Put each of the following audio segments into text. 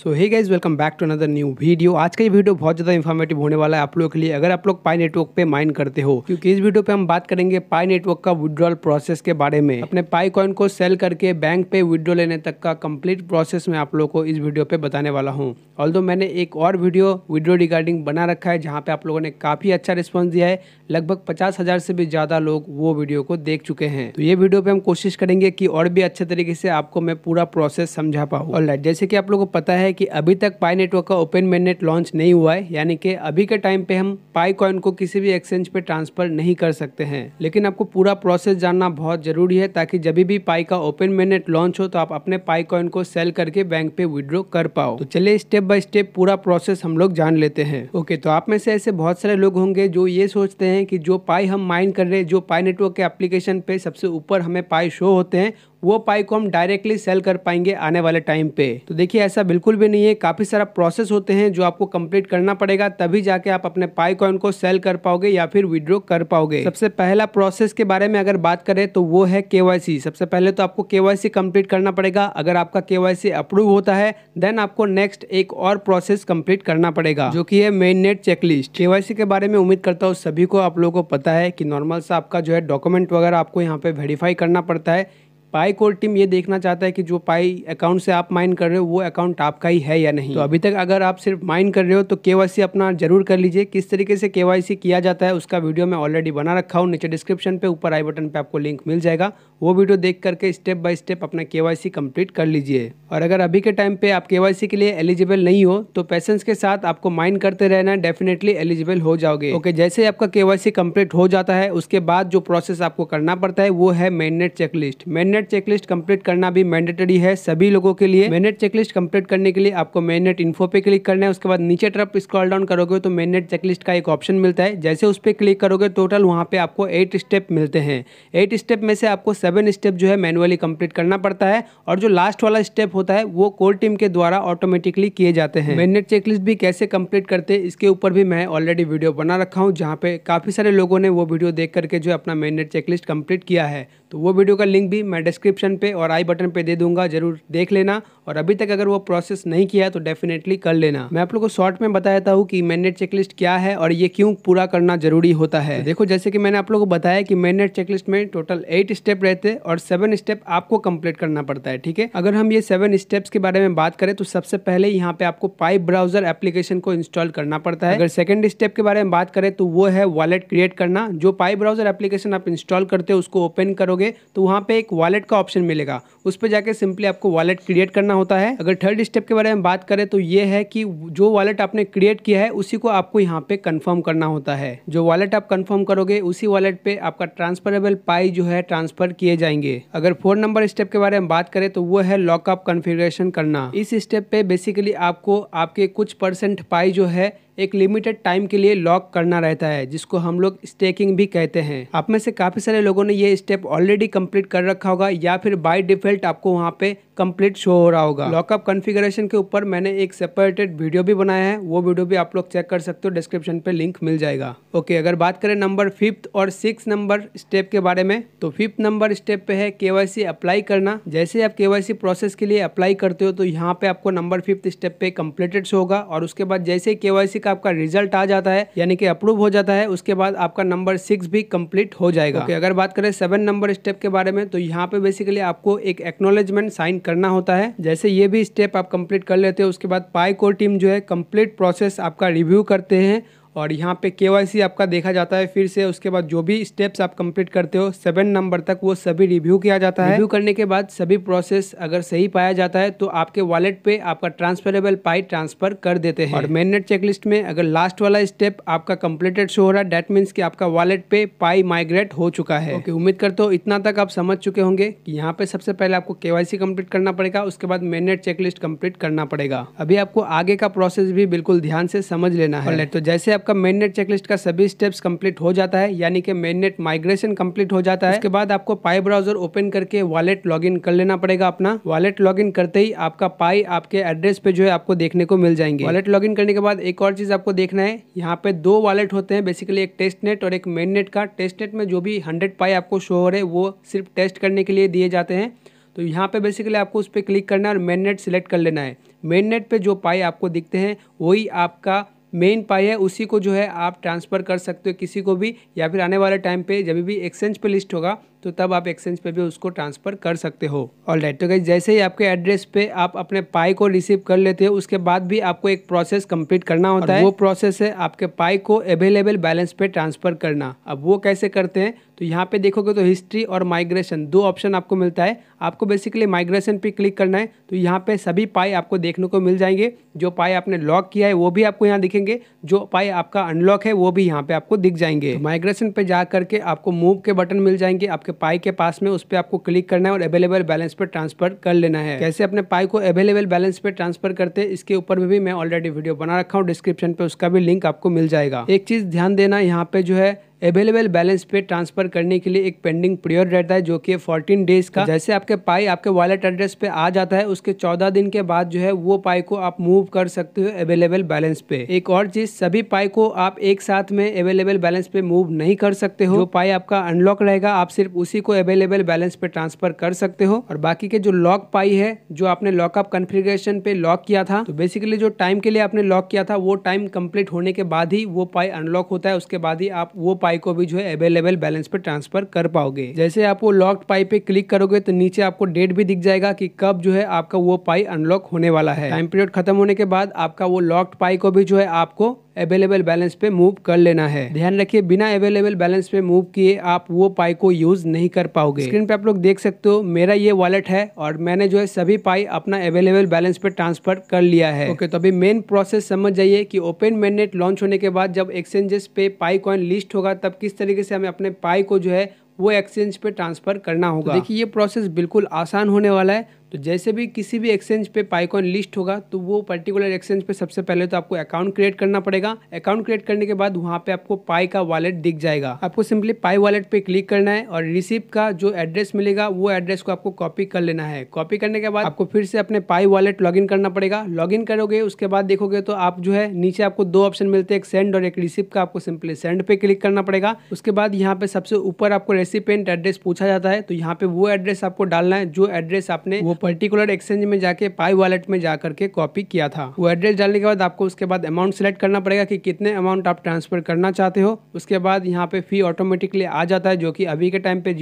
so hey guys welcome back to another new video आज का ये वीडियो बहुत ज़्यादा इन्फॉर्मेटिव होने वाला है आप लोगों के लिए अगर आप लोग पाई नेटवर्क पे माइन करते हो क्योंकि इस वीडियो पे हम बात करेंगे पाई नेटवर्क का विड्रॉल प्रोसेस के बारे में अपने पाई कॉइन को सेल करके बैंक पे विड्रॉ लेने तक का कम्प्लीट प्रोसेस मैं आप लोग को इस वीडियो पे बताने वाला हूँ ऑल मैंने एक और वीडियो विड्रॉ रिगार्डिंग बना रखा है जहाँ पे आप लोगों ने काफ़ी अच्छा रिस्पॉन्स दिया है लगभग पचास हज़ार से भी ज़्यादा लोग वो वीडियो को देख चुके हैं तो ये वीडियो पे हम कोशिश करेंगे की और भी अच्छे तरीके से आपको मैं पूरा प्रोसेस समझा पाऊँ जैसे की आप लोग को पता है है कि अभी तक पाई नेटवर्क का ओपन मेननेट लॉन्च नहीं हुआ है यानी कि अभी के टाइम पे हम पाई कॉइन को किसी भी एक्सचेंज पे ट्रांसफर नहीं कर सकते हैं लेकिन आपको पूरा प्रोसेस जानना बहुत जरूरी है ताकि जब भी पाई का ओपन मेननेट लॉन्च हो तो आप अपने पाई कॉइन को सेल करके बैंक पे विड्रॉ कर पाओ तो चलिए स्टेप बाय स्टेप पूरा प्रोसेस हम लोग जान लेते हैं ओके तो आप में से ऐसे बहुत सारे लोग होंगे जो ये सोचते हैं कि जो पाई हम माइन कर रहे हैं जो पाई नेटवर्क के एप्लीकेशन पे सबसे ऊपर हमें पाई शो होते हैं वो पाई को हम डायरेक्टली सेल कर पाएंगे आने वाले टाइम पे तो देखिए ऐसा बिल्कुल भी नहीं है काफ़ी सारा प्रोसेस होते हैं जो आपको कंप्लीट करना पड़ेगा तभी जाके आप अपने पाई कॉइन को सेल कर पाओगे या फिर विड्रो कर पाओगे सबसे पहला प्रोसेस के बारे में अगर बात करें तो वो है केवाईसी सबसे पहले तो आपको केवाईसी कंप्लीट करना पड़ेगा अगर आपका केवाईसी अप्रूव होता है देन आपको नेक्स्ट एक और प्रोसेस कम्प्लीट करना पड़ेगा जो की है मेन नेट चेकलिस्ट केवाईसी के बारे में उम्मीद करता हूँ सभी को आप लोगों को पता है की नॉर्मल सा आपका जो है डॉक्यूमेंट वगैरह आपको यहाँ पे वेरीफाई करना पड़ता है पाई कोर टीम ये देखना चाहता है कि जो पाई अकाउंट से आप माइन कर रहे हो वो अकाउंट आपका ही है या नहीं तो अभी तक अगर आप सिर्फ माइन कर रहे हो तो के अपना जरूर कर लीजिए किस तरीके से के किया जाता है उसका वीडियो मैं ऑलरेडी बना रखा हूँ नीचे डिस्क्रिप्शन पे ऊपर आई बटन पे आपको लिंक मिल जाएगा वो वीडियो देख करके स्टेप बाय स्टेप अपना केवाईसी कंप्लीट कर लीजिए और अगर अभी के टाइम पे आप केवाईसी के लिए एलिजिबल नहीं हो तो पैसेंस के साथ आपको माइंड करते रहना डेफिनेटली एलिजिबल हो जाओगे ओके okay, जैसे आपका के कंप्लीट हो जाता है उसके बाद जो प्रोसेस आपको करना पड़ता है वो है mainnet checklist mainnet checklist complete करना भी मैंडेटरी है सभी लोगों के लिए मैंनेट चेकलिस्ट कम्प्लीट करने के लिए आपको मैंनेट इन्फो पे क्लिक करना है उसके बाद नीचे तरफ स्क्रॉल डाउन करोगे तो मैंनेट चेकलिस्ट का एक ऑप्शन मिलता है जैसे उस पर क्लिक करोगे टोटल वहाँ पे आपको एट स्टेप मिलते हैं एट स्टेप में से आपको सेवन स्टेप जो है मैनुअली कंप्लीट करना पड़ता है और जो लास्ट वाला स्टेप होता है वो कोर टीम के द्वारा ऑटोमेटिकली किए जाते हैं मैनेट चेकलिस्ट भी कैसे कंप्लीट करते हैं इसके ऊपर भी मैं ऑलरेडी वीडियो बना रखा हूँ जहाँ पे काफ़ी सारे लोगों ने वो वीडियो देख करके जो अपना मैनेट चेकलिस्ट कंप्लीट किया है तो वो वीडियो का लिंक भी मैं डिस्क्रिप्शन पे और आई बटन पे दे दूंगा जरूर देख लेना और अभी तक अगर वो प्रोसेस नहीं किया है तो डेफिनेटली कर लेना मैं आप लोग को शॉर्ट में बताया था हूँ कि मैनेट चेकलिस्ट क्या है और ये क्यों पूरा करना जरूरी होता है तो देखो जैसे कि मैंने आप लोग को बताया कि मैनेट चेकलिस्ट में टोटल एट स्टेप रहते हैं और सेवन स्टेप आपको कंप्लीट करना पड़ता है ठीक है अगर हम ये सेवन स्टेप्स के बारे में बात करें तो सबसे पहले यहाँ पे आपको पाइप ब्राउजर एप्लीकेशन को इंस्टॉल करना पड़ता है अगर सेकेंड स्टेप के बारे में बात करें तो वो है वॉलेट क्रिएट करना जो पाइप ब्राउजर एप्लीकेशन आप इंस्टॉल करते हो उसको ओपन करोगे करोगे तो वहाँ पे एक वॉलेट का ऑप्शन मिलेगा उस पर जाके सिंपली आपको वॉलेट क्रिएट करना होता है अगर थर्ड स्टेप के बारे में बात करें तो ये है कि जो वॉलेट आपने क्रिएट किया है उसी को आपको यहाँ पे कन्फर्म करना होता है जो वॉलेट आप कन्फर्म करोगे उसी वॉलेट पे आपका ट्रांसफरेबल पाई जो है ट्रांसफर किए जाएंगे अगर फोर नंबर स्टेप के बारे में बात करें तो वो है लॉकअप कन्फिग्रेशन करना इस स्टेप पे बेसिकली आपको आपके कुछ परसेंट पाई जो है एक लिमिटेड टाइम के लिए लॉक करना रहता है जिसको हम लोग स्टेकिंग भी कहते हैं आप में से काफ़ी सारे लोगों ने ये स्टेप ऑलरेडी कंप्लीट कर रखा होगा या फिर बाय डिफॉल्ट आपको वहाँ पे कंप्लीट शो हो रहा होगा लॉकअप कॉन्फ़िगरेशन के ऊपर मैंने एक सेपरेटेड वीडियो भी बनाया है वो वीडियो भी आप लोग चेक कर सकते हो डिस्क्रिप्शन पे लिंक मिल जाएगा ओके अगर बात करें नंबर फिफ्थ और सिक्स नंबर स्टेप के बारे में तो फिफ्थ नंबर स्टेप पे है के अप्लाई करना जैसे आप के प्रोसेस के लिए अप्लाई करते हो तो यहाँ पे आपको नंबर फिफ्थ स्टेप पे कम्प्लीटेड शो होगा और उसके बाद जैसे के का आपका रिजल्ट आ जाता है यानी कि अप्रूव हो जाता है उसके बाद आपका नंबर सिक्स भी कंप्लीट हो जाएगा okay, अगर बात करें सेवन नंबर स्टेप के बारे में तो यहाँ पे बेसिकली आपको एक एक्नोलेजमेंट साइन करना होता है जैसे ये भी स्टेप आप कंप्लीट कर लेते हो उसके बाद पाई कोर टीम जो है कंप्लीट प्रोसेस आपका रिव्यू करते हैं और यहाँ पे के आपका देखा जाता है फिर से उसके बाद जो भी स्टेप्स आप कंप्लीट करते हो सेवन नंबर तक वो सभी रिव्यू किया जाता है रिव्यू करने के बाद सभी प्रोसेस अगर सही पाया जाता है तो आपके वॉलेट पे आपका ट्रांसफरेबल पाई ट्रांसफर कर देते हैं और मेननेट चेकलिस्ट में अगर लास्ट वाला स्टेप आपका कम्प्लीटेड शो हो रहा है डेट मीन्स की आपका वॉलेट पे पाई माइग्रेट हो चुका है okay, उम्मीद करते हो इतना तक आप समझ चुके होंगे कि यहाँ पे सबसे पहले आपको केवासी कंप्लीट करना पड़ेगा उसके बाद मेननेट चेकलिस्ट कम्प्लीट करना पड़ेगा अभी आपको आगे का प्रोसेस भी बिल्कुल ध्यान से समझ लेना है तो जैसे आप आपका मेननेट चेकलिस्ट का सभी स्टेप्स कंप्लीट हो जाता है यानी कि मेननेट माइग्रेशन कंप्लीट हो जाता है उसके बाद आपको पाई ब्राउजर ओपन करके वॉलेट लॉगिन कर लेना पड़ेगा अपना वॉलेट लॉगिन करते ही आपका पाई आपके एड्रेस पे जो है आपको देखने को मिल जाएंगे वॉलेट लॉगिन करने के बाद एक और चीज आपको देखना है यहाँ पे दो वॉलेट होते हैं बेसिकली एक टेस्ट नेट और एक मेन नेट का टेस्ट नेट में जो भी हंड्रेड पाई आपको शो हो रहे वो सिर्फ टेस्ट करने के लिए दिए जाते हैं तो यहाँ पे बेसिकली आपको उस पर क्लिक करना है और मेन नेट सिलेक्ट कर लेना है मेन नेट पे जो पाई आपको दिखते हैं वही आपका मेन पाई है उसी को जो है आप ट्रांसफ़र कर सकते हो किसी को भी या फिर आने वाले टाइम पे जब भी एक्सचेंज पे लिस्ट होगा तो तब आप एक्सचेंज पे भी उसको ट्रांसफ़र कर सकते हो और लाइट तो गाइज जैसे ही आपके एड्रेस पे आप अपने पाई को रिसीव कर लेते हो उसके बाद भी आपको एक प्रोसेस कंप्लीट करना होता है वो प्रोसेस है आपके पाई को अवेलेबल बैलेंस पे ट्रांसफ़र करना अब वो कैसे करते हैं तो यहाँ पे देखोगे तो हिस्ट्री और माइग्रेशन दो ऑप्शन आपको मिलता है आपको बेसिकली माइग्रेशन पे क्लिक करना है तो यहाँ पे सभी पाई आपको देखने को मिल जाएंगे जो पाई आपने लॉक किया है वो भी आपको यहाँ दिखेंगे जो पाई आपका अनलॉक है वो भी यहाँ पे आपको दिख जाएंगे तो माइग्रेशन पे जा करके आपको मूव के बटन मिल जाएंगे आपके आपके पाई के पास में उस पर आपको क्लिक करना है और अवेलेबल बैलेंस पर ट्रांसफर कर लेना है कैसे अपने पाई को अवेलेबल बैलेंस पर ट्रांसफर करते हैं इसके ऊपर भी मैं ऑलरेडी वीडियो बना रखा हूँ डिस्क्रिप्शन पे उसका भी लिंक आपको मिल जाएगा एक चीज ध्यान देना यहाँ पे जो है अवेलेबल बैलेंस पे ट्रांसफर करने के लिए एक पेंडिंग पीरियड रहता है जो कि 14 डेज का जैसे आपके पाई आपके वॉलेट एड्रेस पे आ जाता है उसके चौदह दिन के बाद जो है वो पाई को आप मूव कर सकते हो अवेलेबल बैलेंस पे एक और चीज सभी पाई को आप एक साथ में अवेलेबल बैलेंस पे मूव नहीं कर सकते हो जो पाई आपका अनलॉक रहेगा आप सिर्फ उसी को अवेलेबल बैलेंस पे ट्रांसफर कर सकते हो और बाकी के जो लॉक पाई है जो आपने लॉकअप कन्फिग्रेशन पे लॉक किया था तो बेसिकली जो टाइम के लिए आपने लॉक किया था वो टाइम कम्प्लीट होने के बाद ही वो पाई अनलॉक होता है उसके बाद ही आप वो पाई पाई को भी जो है अवेलेबल बैलेंस पे ट्रांसफर कर पाओगे जैसे आप वो लॉक्ड पाई पे क्लिक करोगे तो नीचे आपको डेट भी दिख जाएगा कि कब जो है आपका वो पाई अनलॉक होने वाला है टाइम पीरियड खत्म होने के बाद आपका वो लॉक्ड पाई को भी जो है आपको अवेलेबल बैलेंस पे मूव कर लेना है ध्यान रखिए बिना अवेलेबल बैलेंस पे मूव किए आप वो पाई को यूज नहीं कर पाओगे स्क्रीन पे आप लोग देख सकते हो मेरा ये वॉलेट है और मैंने जो है सभी पाई अपना अवेलेबल बैलेंस पे ट्रांसफर कर लिया है ओके तो अभी मेन प्रोसेस समझ जाइए कि ओपन मेननेट लॉन्च होने के बाद जब एक्सचेंजेस पे पाई कॉइन लिस्ट होगा तब किस तरीके से हमें अपने पाई को जो है वो एक्सचेंज पे ट्रांसफर करना होगा तो देखिए ये प्रोसेस बिल्कुल आसान होने वाला है तो जैसे भी किसी भी एक्सचेंज पे पाइकॉन लिस्ट होगा तो वो पर्टिकुलर एक्सचेंज पे सबसे पहले तो आपको अकाउंट क्रिएट करना पड़ेगा अकाउंट क्रिएट करने के बाद वहाँ पे आपको पाई का वॉलेट दिख जाएगा आपको सिंपली पाई वॉलेट पे क्लिक करना है और रिसिप्ट का जो एड्रेस मिलेगा वो एड्रेस को आपको कॉपी कर लेना है कॉपी करने के बाद आपको फिर से अपने पाई वॉलेट लॉग करना पड़ेगा लॉग करोगे उसके बाद देखोगे तो आप जो है नीचे आपको दो ऑप्शन मिलते हैं एक सेंड और एक रिसिप्ट का आपको सिंपली सेंड पे क्लिक करना पड़ेगा उसके बाद यहाँ पे सबसे ऊपर आपको रेसिपेंट एड्रेस पूछा जाता है तो यहाँ पे वो एड्रेस आपको डालना है जो एड्रेस आपने वो पर्टिकुलर एक्सचेंज में जाके पाई वॉलेट में जा करके कॉपी किया था वो एड्रेस डालने के बाद आपको उसके बाद अमाउंट सेलेक्ट करना पड़ेगा कि कितने अमाउंट आप ट्रांसफर करना चाहते हो उसके बाद यहाँ पे फी ऑटोमेटिकली आ जाता है जो कि अभी के टाइम पे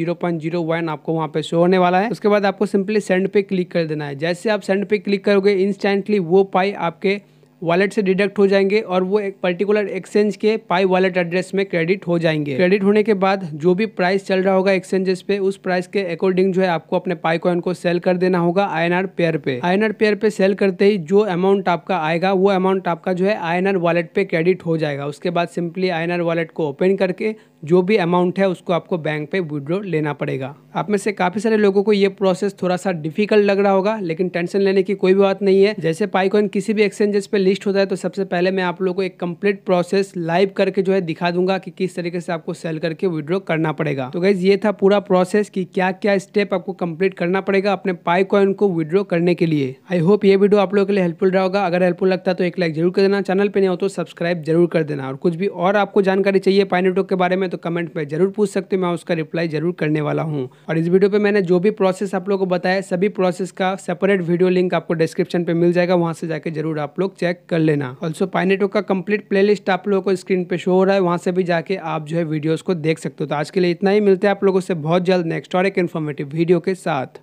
वन आपको वहाँ पे शो होने वाला है उसके बाद आपको सिंपली सेंड पे क्लिक कर देना है जैसे आप सेंड पे क्लिक करोगे इंस्टेंटली वो पाई आपके वॉलेट से डिडक्ट हो जाएंगे और वो एक पर्टिकुलर एक्सचेंज के पाई वॉलेट एड्रेस में क्रेडिट हो जाएंगे क्रेडिट होने के बाद जो भी प्राइस चल रहा होगा एक्सचेंजेस पे उस प्राइस के अकॉर्डिंग जो है आपको अपने पाई कॉइन को सेल कर देना होगा आई पेयर पे आई पेयर पे सेल करते ही जो अमाउंट आपका आएगा वो अमाउंट आपका जो है आई वॉलेट पे क्रेडिट हो जाएगा उसके बाद सिंपली आई वॉलेट को ओपन करके जो भी अमाउंट है उसको आपको बैंक पे विड्रो लेना पड़ेगा आप में से काफी सारे लोगों को ये प्रोसेस थोड़ा सा डिफिकल्ट लग रहा होगा लेकिन टेंशन लेने की कोई भी बात नहीं है जैसे पाईकॉइन किसी भी एक्सचेंजेस पे लिस्ट होता है तो सबसे पहले मैं आप लोगों को एक कंप्लीट प्रोसेस लाइव करके जो है दिखा दूंगा कि किस तरीके से आपको सेल करके विड्रॉ करना पड़ेगा तो गाइज ये था पूरा प्रोसेस कि क्या क्या स्टेप आपको कंप्लीट करना पड़ेगा अपने पाई कॉइन को विड्रॉ करने के लिए आई होप ये वीडियो आप लोगों के लिए हेल्पफुल रहा होगा अगर हेल्पफुल लगता है तो एक लाइक जरूर कर देना चैनल पर नहीं हो तो सब्सक्राइब जरूर कर देना और कुछ भी और आपको जानकारी चाहिए पाई नेटवर्क के बारे में तो कमेंट में जरूर पूछ सकते हो मैं उसका रिप्लाई जरूर करने वाला हूँ और इस वीडियो पर मैंने जो भी प्रोसेस आप लोग को बताया सभी प्रोसेस का सेपरेट वीडियो लिंक आपको डिस्क्रिप्शन पर मिल जाएगा वहाँ से जाकर जरूर आप लोग चेक कर लेना ऑल्सो पाइनेटो का कंप्लीट प्लेलिस्ट आप लोगों को स्क्रीन पे शो हो रहा है वहाँ से भी जाके आप जो है वीडियोस को देख सकते हो तो आज के लिए इतना ही मिलते हैं आप लोगों से बहुत जल्द नेक्स्ट और एक इन्फॉर्मेटिव वीडियो के साथ